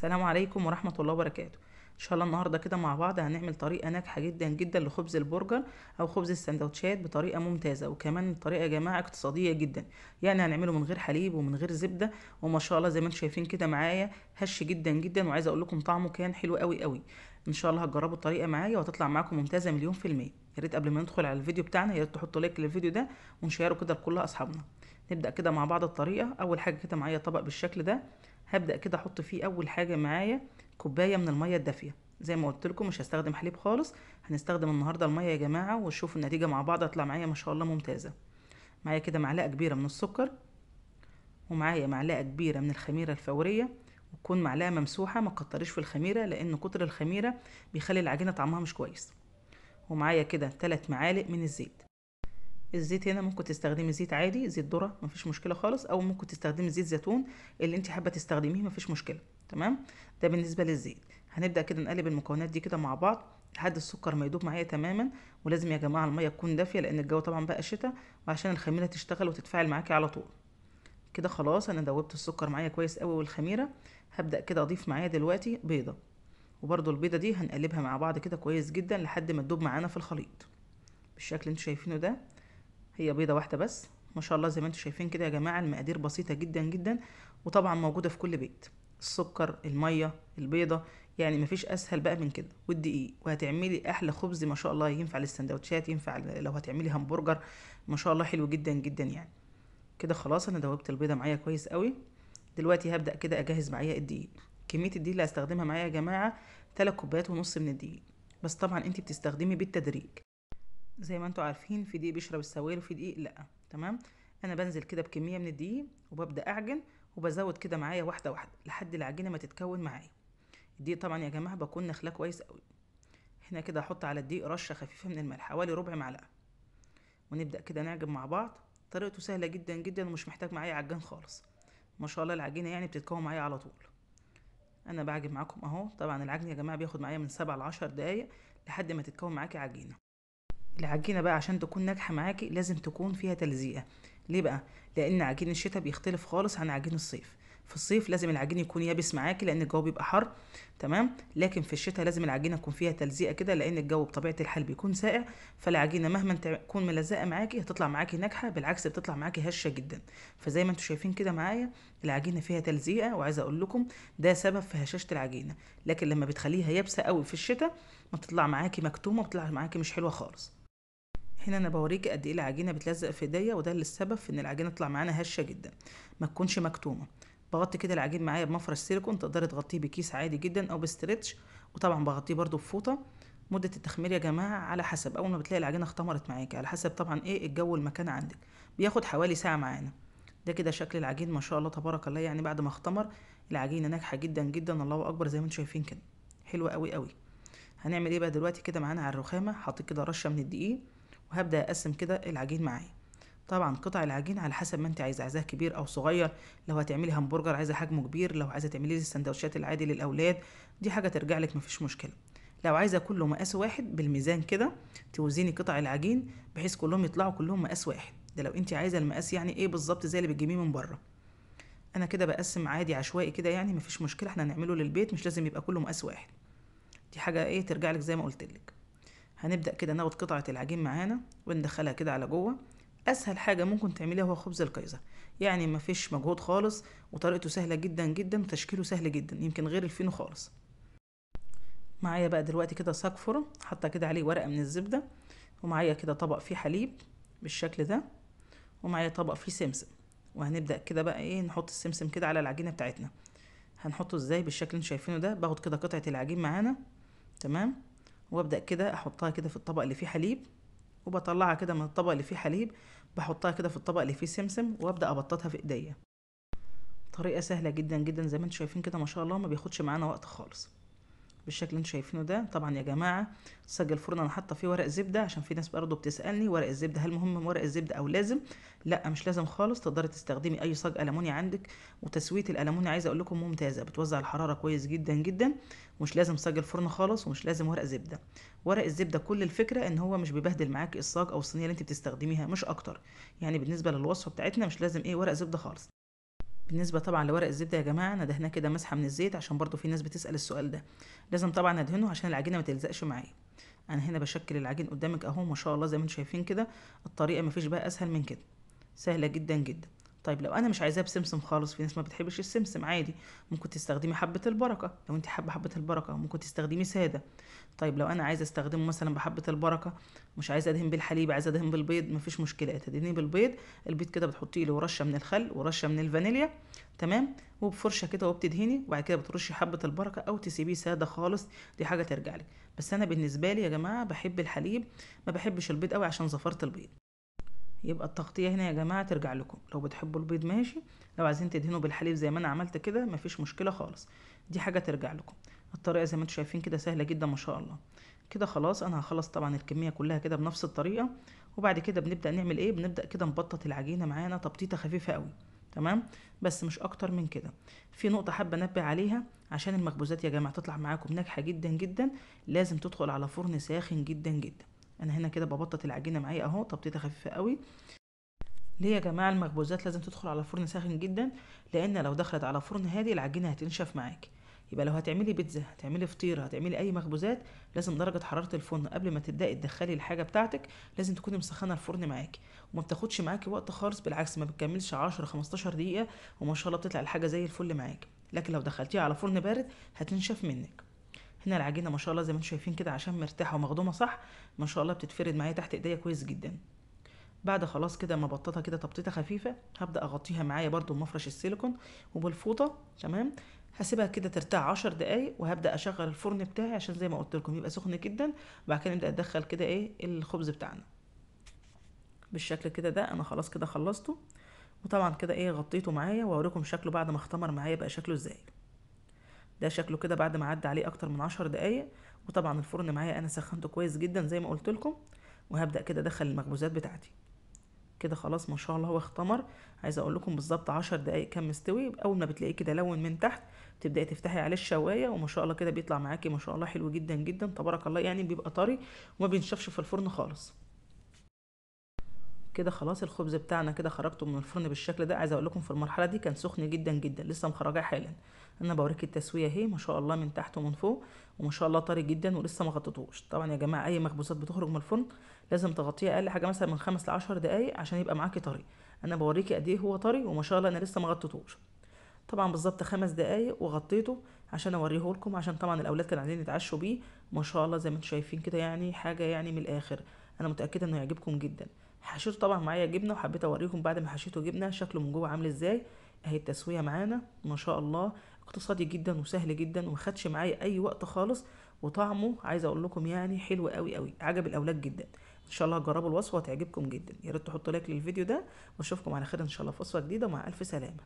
السلام عليكم ورحمة الله وبركاته ان شاء الله النهاردة كده مع بعض هنعمل طريقة ناجحة جدا جدا لخبز البرجر او خبز السندوتشات بطريقة ممتازة وكمان طريقة يا جماعة اقتصادية جدا يعني هنعمله من غير حليب ومن غير زبدة وما شاء الله زي ما انتم شايفين كده معايا هش جدا جدا وعايزة اقول لكم طعمه كان حلو قوي قوي ان شاء الله هتجربوا الطريقة معايا وهتطلع معاكم ممتازة مليون في المية يا ريت قبل ما ندخل على الفيديو بتاعنا يا ريت تحطوا لايك للفيديو ده ونشيره كده لكل اصحابنا نبدأ كده مع بعض الطريقة اول حاجة كده معايا طبق بالشكل ده هبدأ كده احط فيه اول حاجة معايا كوباية من المية الدافية زي ما قلت لكم مش هستخدم حليب خالص هنستخدم النهاردة المية يا جماعة ونشوف النتيجة مع بعض هتطلع معايا ما شاء الله ممتازة معايا كده معلقة كبيرة من السكر ومعايا معلقة كبيرة من الخميرة الفورية وتكون معلقة ممسوحة ما تكتريش في الخميرة لأن كتر الخميرة بيخلي العجينة طعمها مش كويس ومعايا كده تلات معالق من الزيت الزيت هنا ممكن تستخدمي زيت عادي زيت ذره مفيش مشكله خالص او ممكن تستخدمي زيت زيتون اللي انت حابه تستخدميه مفيش مشكله تمام ده بالنسبه للزيت هنبدا كده نقلب المكونات دي كده مع بعض لحد السكر ما يدوب معايا تماما ولازم يا جماعه الميه تكون دافيه لان الجو طبعا بقى شتاء وعشان الخميره تشتغل وتتفاعل معاكي على طول كده خلاص انا دوبت السكر معايا كويس قوي والخميره هبدا كده اضيف معايا دلوقتي بيضه وبرده البيضه دي هنقلبها مع بعض كده كويس جدا لحد ما تدوب معانا في الخليط بالشكل اللي انتوا شايفينه ده هي بيضه واحده بس ما شاء الله زي ما انتم شايفين كده يا جماعه المقادير بسيطه جدا جدا وطبعا موجوده في كل بيت السكر الميه البيضه يعني مفيش اسهل بقى من كده والدقيق وهتعملي احلى خبز ما شاء الله ينفع للسندوتشات ينفع لو هتعملي همبرجر ما شاء الله حلو جدا جدا يعني كده خلاص انا دوبت البيضه معايا كويس قوي دلوقتي هبدا كده اجهز معايا الدقيق كميه الدقيق اللي هستخدمها معايا يا جماعه 3 كوبايات ونص من الدقيق بس طبعا انت بتستخدمي بالتدريج زي ما انتوا عارفين في دقيق بيشرب السوائل وفي دقيق لا تمام انا بنزل كده بكميه من الدقيق وببدا اعجن وبزود كده معايا واحده واحده لحد العجينه ما تتكون معايا الدقيق طبعا يا جماعه بكون نخلاه كويس قوي هنا كده هحط على الدقيق رشه خفيفه من الملح حوالي ربع معلقه ونبدا كده نعجن مع بعض طريقته سهله جدا جدا ومش محتاج معايا عجان خالص ما شاء الله العجينه يعني بتتكون معايا على طول انا بعجن معاكم اهو طبعا العجن يا جماعه بياخد معايا من ل لعشر دقايق لحد ما تتكون معاكي عجينه العجينة بقى عشان تكون ناجحة معاكي لازم تكون فيها تلزيقة ليه بقى؟ لأن عجين الشتاء بيختلف خالص عن عجين الصيف في الصيف لازم العجين يكون يابس معاكي لأن الجو بيبقى حر تمام لكن في الشتاء لازم العجينة تكون فيها تلزيقة كده لأن الجو بطبيعة الحال بيكون ساقع فالعجينة مهما تكون ملزقة معاكي هتطلع معاكي ناجحة بالعكس بتطلع معاكي هشة جدا فزي ما انتم شايفين كده معايا العجينة فيها تلزيقة وعايزة أقول لكم ده سبب في هشاشة العجينة لكن لما بتخليها يابسة قوي في الشتاء ما بتطلع معاكي مكتومة بتطلع معاكي مش حلوة خالص هنا انا بوريك قد ايه العجينه بتلزق في ايديا وده اللي السبب في ان العجينه تطلع معانا هشه جدا ما تكونش مكتومه بغطي كده العجين معايا بمفرش سيليكون تقدري تغطيه بكيس عادي جدا او بستريتش وطبعا بغطيه برده بفوطه مدة التخمير يا جماعة على حسب أول ما بتلاقي العجينة اختمرت معاكي على حسب طبعا إيه الجو المكان عندك بياخد حوالي ساعة معانا ده كده شكل العجين ما شاء الله تبارك الله يعني بعد ما اختمر العجينة ناجحة جدا جدا الله أكبر زي ما انتم شايفين كده حلوة أوي أوي هنعمل إيه بقى دلوقتي كده معانا على الرخامة حاطط كده رشة من الدقيق وهبدأ أقسم كده العجين معايا طبعا قطع العجين على حسب ما انت عايزه عايزاه كبير او صغير لو هتعملي همبرجر عايزه حجمه كبير لو عايزه تعملي السندوتشات العادي للاولاد دي حاجه ترجع لك مفيش مشكله لو عايزه كله مقاس واحد بالميزان كده توزيني قطع العجين بحيث كلهم يطلعوا كلهم مقاس واحد ده لو انت عايزه المقاس يعني ايه بالظبط زي اللي بتجيبيه من بره انا كده بقسم عادي عشوائي كده يعني مفيش مشكله احنا هنعمله للبيت مش لازم يبقى كله مقاس واحد دي حاجه ايه ترجع لك زي ما قلت لك هنبدأ كده ناخد قطعة العجين معانا وندخلها كده على جوه اسهل حاجه ممكن تعمليها هو خبز القيزر يعني مفيش مجهود خالص وطريقته سهله جدا جدا وتشكيله سهل جدا يمكن غير الفينو خالص معايا بقى دلوقتي كده صقفر حاطه كده عليه ورقه من الزبده ومعايا كده طبق فيه حليب بالشكل ده ومعايا طبق فيه سمسم وهنبدا كده بقى ايه نحط السمسم كده على العجينه بتاعتنا هنحطه ازاي بالشكل اللي شايفينه ده باخد كده قطعه العجين معانا تمام وابدا كده احطها كده في الطبق اللي فيه حليب وبطلعها كده من الطبق اللي فيه حليب بحطها كده في الطبق اللي فيه سمسم وابدا ابططها في ايديا طريقه سهله جدا جدا زي ما انتم شايفين كده ما شاء الله ما بياخدش معانا وقت خالص بالشكل اللي انتوا شايفينه ده طبعا يا جماعه سجل الفرن انا حاطه فيه ورق زبده عشان في ناس برضه بتسالني ورق الزبده هل مهم ورق الزبده او لازم لا مش لازم خالص تقدري تستخدمي اي صاج الموني عندك وتسويه الالموني عايزه اقول لكم ممتازه بتوزع الحراره كويس جدا جدا مش لازم صاج الفرن خالص ومش لازم ورق زبده ورق الزبده كل الفكره ان هو مش بيبهدل معاكي الصاج او الصينيه اللي انت بتستخدميها مش اكتر يعني بالنسبه للوصفه بتاعتنا مش لازم ايه ورق زبده خالص بالنسبه طبعا لورق الزبده يا جماعه انا دهناه كده مسحه من الزيت عشان برضو في ناس بتسال السؤال ده لازم طبعا ادهنه عشان العجينه ما تلزقش معايا انا هنا بشكل العجين قدامك اهو ما شاء الله زي ما انتم شايفين كده الطريقه مفيش بقى اسهل من كده سهله جدا جدا طيب لو انا مش عايزاه بسمسم خالص في ناس ما بتحبش السمسم عادي ممكن تستخدمي حبه البركه لو انت حابه حبه البركه ممكن تستخدمي ساده طيب لو انا عايزه استخدمه مثلا بحبه البركه مش عايزه ادهن بالحليب عايزه ادهن بالبيض مفيش مشكله تدهنيه بالبيض البيض كده بتحطي له رشه من الخل ورشه من الفانيليا تمام وبفرشه كده وبتدهني وبعد كده بترشي حبه البركه او تسيبيه ساده خالص دي حاجه ترجع لك بس انا بالنسبه لي يا جماعه بحب الحليب ما بحبش البيض قوي عشان زفرت البيض يبقى التغطية هنا يا جماعة ترجع لكم لو بتحبوا البيض ماشي لو عايزين تدهنوا بالحليب زي ما انا عملت كده مفيش مشكلة خالص دي حاجة ترجع لكم الطريقة زي ما انتوا شايفين كده سهلة جدا ما شاء الله كده خلاص انا هخلص طبعا الكمية كلها كده بنفس الطريقة وبعد كده بنبدأ نعمل ايه بنبدأ كده نبطط العجينة معانا تبطيطة خفيفة قوي تمام بس مش اكتر من كده في نقطه حابه انبه عليها عشان المخبوزات يا جماعه تطلع معاكم ناجحه جدا جدا لازم تدخل على فرن ساخن جدا جدا انا هنا كده ببطط العجينه معايا اهو تبطيطه خفيفه قوي ليه يا جماعه المخبوزات لازم تدخل على فرن ساخن جدا لان لو دخلت على فرن هادي العجينه هتنشف معاكي يبقى لو هتعملي بيتزا هتعملي فطيره هتعملي اي مخبوزات لازم درجه حراره الفرن قبل ما تبداي تدخلي الحاجه بتاعتك لازم تكوني مسخنه الفرن معاكي وما بتاخدش معاكي وقت خالص بالعكس ما بتكملش 10 15 دقيقه وما شاء الله بتطلع الحاجه زي الفل معاكي لكن لو دخلتيها على فرن بارد هتنشف منك هنا العجينه ما شاء الله زي ما انتم شايفين كده عشان مرتاحه ومخدومه صح ما شاء الله بتتفرد معايا تحت ايديا كويس جدا بعد خلاص كده ما بططها كده تبطيطه خفيفه هبدا اغطيها معايا برده بمفرش السيليكون وبالفوطه تمام هسيبها كده ترتاح عشر دقايق وهبدا اشغل الفرن بتاعي عشان زي ما قلت لكم يبقى سخن جدا وبعد كده نبدا ادخل كده ايه الخبز بتاعنا بالشكل كده ده انا خلاص كده خلصته وطبعا كده ايه غطيته معايا واوريكم شكله بعد ما اختمر معايا بقى شكله ازاي ده شكله كده بعد ما عدى عليه اكتر من عشر دقايق وطبعا الفرن معايا انا سخنته كويس جدا زي ما قلت لكم وهبدا كده ادخل المخبوزات بتاعتي كده خلاص ما شاء الله هو اختمر عايزه اقول لكم بالظبط عشر دقايق كان مستوي اول ما بتلاقيه كده لون من تحت تبداي تفتحي عليه الشوايه وما شاء الله كده بيطلع معاكي ما شاء الله حلو جدا جدا تبارك الله يعني بيبقى طري وما بينشفش في الفرن خالص كده خلاص الخبز بتاعنا كده خرجته من الفرن بالشكل ده عايزه اقول لكم في المرحله دي كان سخن جدا جدا لسه مخرجاه حالا انا بوريك التسويه اهي ما شاء الله من تحت ومن فوق وما شاء الله طري جدا ولسه ما غطيتوش طبعا يا جماعه اي مخبوزات بتخرج من الفرن لازم تغطيها اقل حاجه مثلا من خمس ل 10 دقائق عشان يبقى معاكي طري انا بوريكي قد ايه هو طري وما شاء الله انا لسه ما غطيتوش طبعا بالظبط خمس دقايق وغطيته عشان اوريه لكم عشان طبعا الاولاد كانوا عايزين يتعشوا بيه ما شاء الله زي ما انتم شايفين كده يعني حاجه يعني من الاخر انا متاكده انه هيعجبكم جدا حشيته طبعا معايا جبنه وحبيت اوريكم بعد ما حشيته جبنه شكله من جوه عامل ازاي اهي التسويه معانا ما شاء الله اقتصادي جدا وسهل جدا ومخدش معايا اي وقت خالص وطعمه عايز اقول لكم يعني حلو قوي قوي عجب الاولاد جدا ان شاء الله هتجربوا الوصفه وتعجبكم جدا يا ريت تحطوا لايك للفيديو ده واشوفكم على خير ان شاء الله في وصفه جديده مع الف سلامه